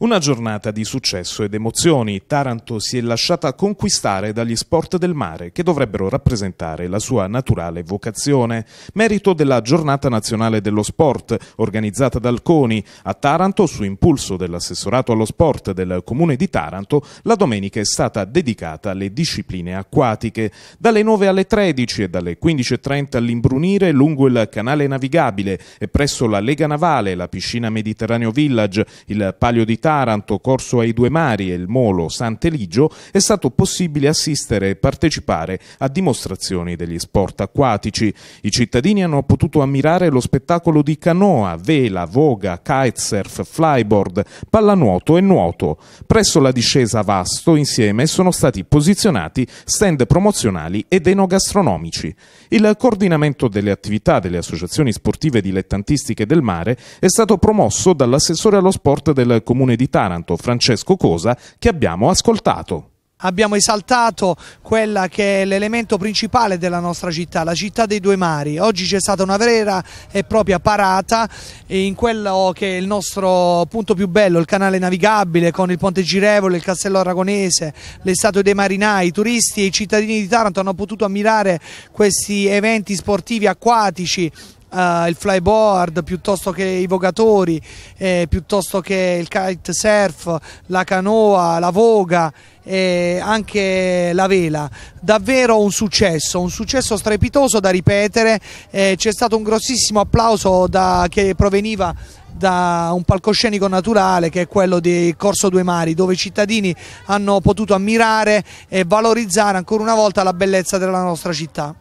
Una giornata di successo ed emozioni, Taranto si è lasciata conquistare dagli sport del mare che dovrebbero rappresentare la sua naturale vocazione. Merito della Giornata Nazionale dello Sport, organizzata dal CONI, a Taranto su impulso dell'assessorato allo sport del Comune di Taranto, la domenica è stata dedicata alle discipline acquatiche. Dalle 9 alle 13 e dalle 15.30 all'imbrunire lungo il canale navigabile e presso la Lega Navale, la piscina Mediterraneo Village, il Palio di Taranto, Taranto, Corso ai Due Mari e il Molo Sant'Eligio è stato possibile assistere e partecipare a dimostrazioni degli sport acquatici. I cittadini hanno potuto ammirare lo spettacolo di canoa, vela, voga, kitesurf, flyboard, pallanuoto e nuoto. Presso la discesa Vasto insieme sono stati posizionati stand promozionali ed enogastronomici. Il coordinamento delle attività delle associazioni sportive dilettantistiche del mare è stato promosso dall'assessore allo sport del comune di di Taranto Francesco Cosa che abbiamo ascoltato abbiamo esaltato quella che è l'elemento principale della nostra città, la città dei due mari. Oggi c'è stata una vera e propria parata in quello che è il nostro punto più bello, il canale navigabile con il ponte girevole, il castello aragonese, le statue dei marinai, i turisti e i cittadini di Taranto hanno potuto ammirare questi eventi sportivi acquatici eh, il flyboard piuttosto che i vogatori, eh, piuttosto che il kitesurf, la canoa, la voga e anche la vela. Davvero un successo, un successo strepitoso da ripetere. Eh, c'è stato un grossissimo applauso da, che proveniva da un palcoscenico naturale che è quello di Corso Due Mari dove i cittadini hanno potuto ammirare e valorizzare ancora una volta la bellezza della nostra città.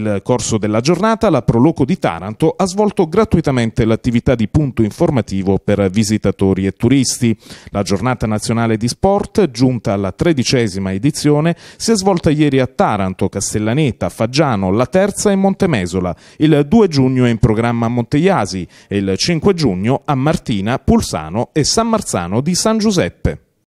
Nel corso della giornata la Proloco di Taranto ha svolto gratuitamente l'attività di punto informativo per visitatori e turisti. La giornata nazionale di sport, giunta alla tredicesima edizione, si è svolta ieri a Taranto, Castellaneta, Faggiano, La Terza e Montemesola. Il 2 giugno è in programma a Monteiasi e il 5 giugno a Martina, Pulsano e San Marzano di San Giuseppe.